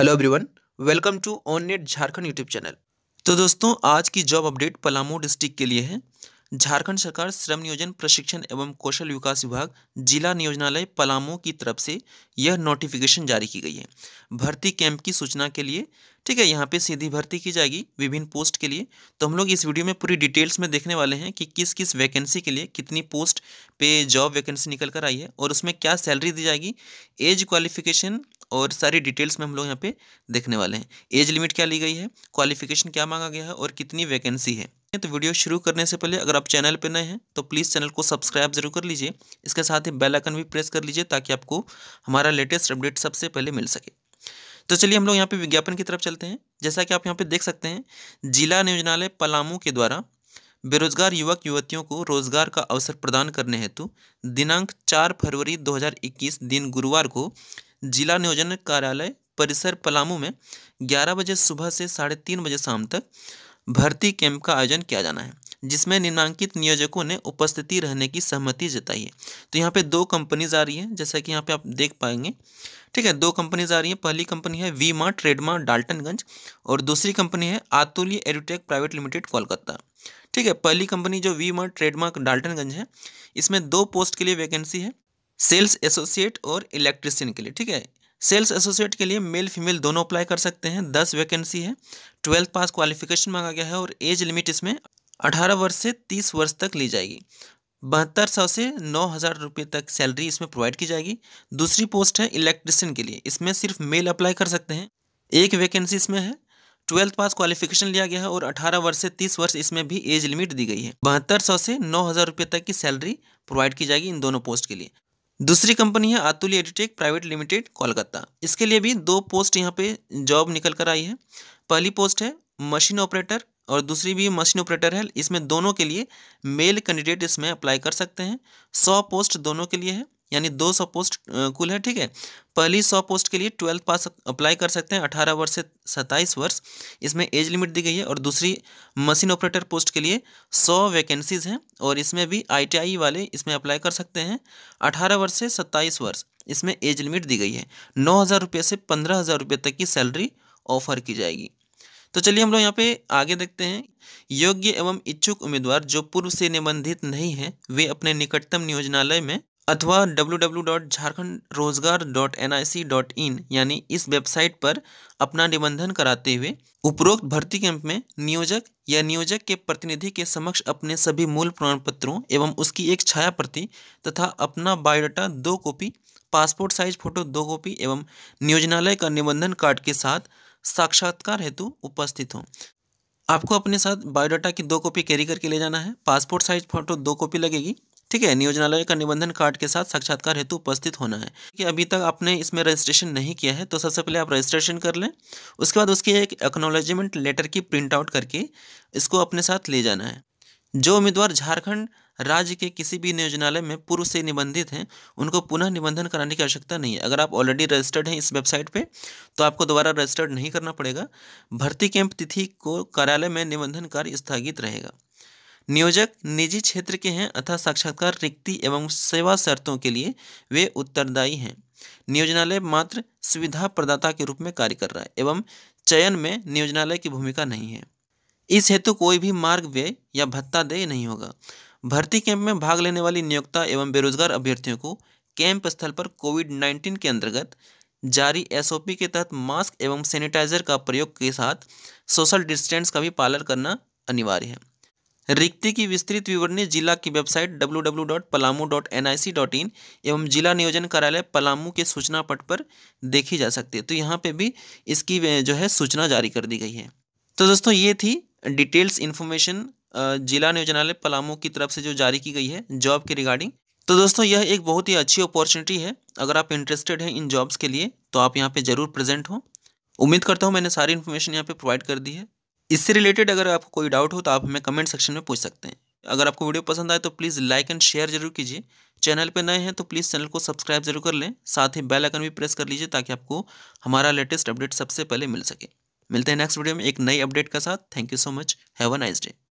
hello everyone welcome to on net Jharkhand YouTube channel तो दोस्तों आज की जॉब अपडेट पलामू डिस्ट्रिक्ट के लिए है झारखंड सरकार श्रम नियोजन प्रशिक्षण एवं कौशल विकास विभाग जिला नियोजनालय पलामू की तरफ से यह नोटिफिकेशन जारी की गई है भर्ती कैंप की सूचना के लिए ठीक है यहाँ पे सीधी भर्ती की जाएगी विभिन्न पोस्ट के लिए तो हम लोग इस वीडियो में पूरी डिटेल्स में देखने वाले हैं कि किस किस वैकेंसी के लिए कितनी पोस्ट पे जॉब वैकेंसी निकल कर आई है और उसमें क्या सैलरी दी जाएगी एज क्वालिफिकेशन और सारी डिटेल्स में हम लोग यहाँ पे देखने वाले हैं एज लिमिट क्या ली गई है क्वालिफिकेशन क्या मांगा गया है और कितनी वैकेंसी है तो वीडियो शुरू करने से पहले अगर आप चैनल पर नए हैं तो प्लीज़ चैनल को सब्सक्राइब जरूर कर लीजिए इसके साथ ही बेल आइकन भी प्रेस कर लीजिए ताकि आपको हमारा लेटेस्ट अपडेट सबसे पहले मिल सके तो चलिए हम लोग यहाँ पे विज्ञापन की तरफ चलते हैं जैसा कि आप यहाँ पे देख सकते हैं जिला नियोजनालय पलामू के द्वारा बेरोजगार युवक युवतियों को रोजगार का अवसर प्रदान करने हेतु दिनांक 4 फरवरी 2021 दिन गुरुवार को जिला नियोजन कार्यालय परिसर पलामू में ग्यारह बजे सुबह से साढ़े तीन बजे शाम तक भर्ती कैंप का आयोजन किया जाना है जिसमें निम्नांकित नियोजकों ने उपस्थिति रहने की सहमति जताई है तो यहाँ पे दो कंपनीज आ रही हैं जैसा कि यहाँ पे आप देख पाएंगे ठीक है दो कंपनीज आ रही हैं पहली कंपनी है वी ट्रेडमा डाल्टनगंज और दूसरी कंपनी है Atuli edutech private limited Kolkata ठीक है पहली कंपनी जो वी माँ ट्रेडमार्क डाल्टनगंज है इसमें दो पोस्ट के लिए वैकेंसी है सेल्स एसोसिएट और इलेक्ट्रिशियन के लिए ठीक है सेल्स एसोसिएट के लिए मेल फीमेल दोनों अप्लाई कर सकते हैं दस वैकेंसी है ट्वेल्थ पास क्वालिफिकेशन मांगा गया है और एज लिमिट इसमें अठारह वर्ष से तीस वर्ष तक ली जाएगी बहत्तर सौ से नौ हज़ार रुपये तक सैलरी इसमें प्रोवाइड की जाएगी दूसरी पोस्ट है इलेक्ट्रिशियन के लिए इसमें सिर्फ मेल अप्लाई कर सकते हैं एक वैकेंसी इसमें है ट्वेल्थ पास क्वालिफिकेशन लिया गया है और अठारह वर्ष से तीस वर्ष इसमें भी एज लिमिट दी गई है बहत्तर सौ से नौ हज़ार रुपये तक की सैलरी प्रोवाइड की जाएगी इन दोनों पोस्ट के लिए दूसरी कंपनी है Atul edutech private limited Kolkata इसके लिए भी दो पोस्ट यहाँ पे जॉब निकल कर आई है पहली पोस्ट है मशीन ऑपरेटर और दूसरी भी मशीन ऑपरेटर है इसमें दोनों के लिए मेल कैंडिडेट इसमें अप्लाई कर सकते हैं सौ पोस्ट दोनों के लिए है यानी दो सौ पोस्ट कुल है ठीक है पहली सौ पोस्ट के लिए ट्वेल्थ पास अप्लाई कर सकते हैं अठारह वर्ष से सत्ताईस वर्ष इसमें एज लिमिट दी गई है और दूसरी मशीन ऑपरेटर पोस्ट के लिए सौ वैकेंसीज हैं और इसमें भी आईटीआई वाले इसमें अप्लाई कर सकते हैं अठारह वर्ष से सत्ताईस वर्ष इसमें एज लिमिट दी गई है नौ हज़ार से पंद्रह हज़ार तक की सैलरी ऑफर की जाएगी तो चलिए हम लोग यहाँ पे आगे देखते हैं योग्य एवं इच्छुक उम्मीदवार जो पूर्व से निबंधित नहीं है वे अपने निकटतम नियोजनालय में अथवा www.jharkhandrozgar.nic.in यानी इस वेबसाइट पर अपना निबंधन कराते हुए उपरोक्त भर्ती कैंप में नियोजक या नियोजक के प्रतिनिधि के समक्ष अपने सभी मूल प्रमाण पत्रों एवं उसकी एक छाया प्रति तथा अपना बायोडाटा दो कॉपी पासपोर्ट साइज फोटो दो कॉपी एवं नियोजनालय का निबंधन कार्ड के साथ साक्षात्कार हेतु उपस्थित हों आपको अपने साथ बायोडाटा की दो कॉपी कैरी करके ले जाना है पासपोर्ट साइज फोटो दो कॉपी लगेगी ठीक है नियोजनालय का निबंधन कार्ड के साथ साक्षात्कार हेतु उपस्थित होना है कि अभी तक आपने इसमें रजिस्ट्रेशन नहीं किया है तो सबसे पहले आप रजिस्ट्रेशन कर लें उसके बाद उसकी एक एक्नोलॉजमेंट लेटर की प्रिंट आउट करके इसको अपने साथ ले जाना है जो उम्मीदवार झारखंड राज्य के किसी भी नियोजनालय में पूर्व से निबंधित हैं उनको पुनः निबंधन कराने की आवश्यकता नहीं है अगर आप ऑलरेडी रजिस्टर्ड हैं इस वेबसाइट पे तो आपको दोबारा रजिस्टर्ड नहीं करना पड़ेगा भर्ती कैंप तिथि को कार्यालय में निबंधन कार्य स्थगित रहेगा नियोजक निजी क्षेत्र के हैं अथा साक्षात्कार रिक्ति एवं सेवा शर्तों के लिए वे उत्तरदायी हैं नियोजनालय मात्र सुविधा प्रदाता के रूप में कार्य कर रहा है एवं चयन में नियोजनालय की भूमिका नहीं है इस हेतु कोई भी मार्ग व्यय या भत्ता देय नहीं होगा भर्ती कैंप में भाग लेने वाली नियोक्ता एवं बेरोजगार अभ्यर्थियों को कैंप स्थल पर कोविड नाइन्टीन के अंतर्गत जारी एसओपी के तहत मास्क एवं सैनिटाइजर का प्रयोग के साथ सोशल डिस्टेंस का भी पालन करना अनिवार्य है रिक्ति की विस्तृत विवरणी जिला की वेबसाइट www.palamu.nic.in एवं जिला नियोजन कार्यालय पलामू के सूचना पट पर देखी जा सकती है तो यहाँ पे भी इसकी जो है सूचना जारी कर दी गई है तो दोस्तों ये थी डिटेल्स इन्फॉर्मेशन जिला नियोजनालय पलामू की तरफ से जो जारी की गई है जॉब के रिगार्डिंग तो दोस्तों यह एक बहुत ही अच्छी अपॉर्चुनिटी है अगर आप इंटरेस्टेड हैं इन जॉब्स के लिए तो आप यहाँ पे ज़रूर प्रेजेंट हो उम्मीद करता हूँ मैंने सारी इन्फॉर्मेशन यहाँ पे प्रोवाइड कर दी है इससे रिलेटेड अगर आपको कोई डाउट हो तो आप हमें कमेंट सेक्शन में पूछ सकते हैं अगर आपको वीडियो पसंद आए तो प्लीज़ लाइक एंड शेयर जरूर कीजिए चैनल पर नए हैं तो प्लीज़ चैनल को सब्सक्राइब जरूर कर लें साथ ही बेल आइकन भी प्रेस कर लीजिए ताकि आपको हमारा लेटेस्ट अपडेट सबसे पहले मिल सके मिलते हैं नेक्स्ट वीडियो में एक नई अपडेट के साथ thank you so much have a nice day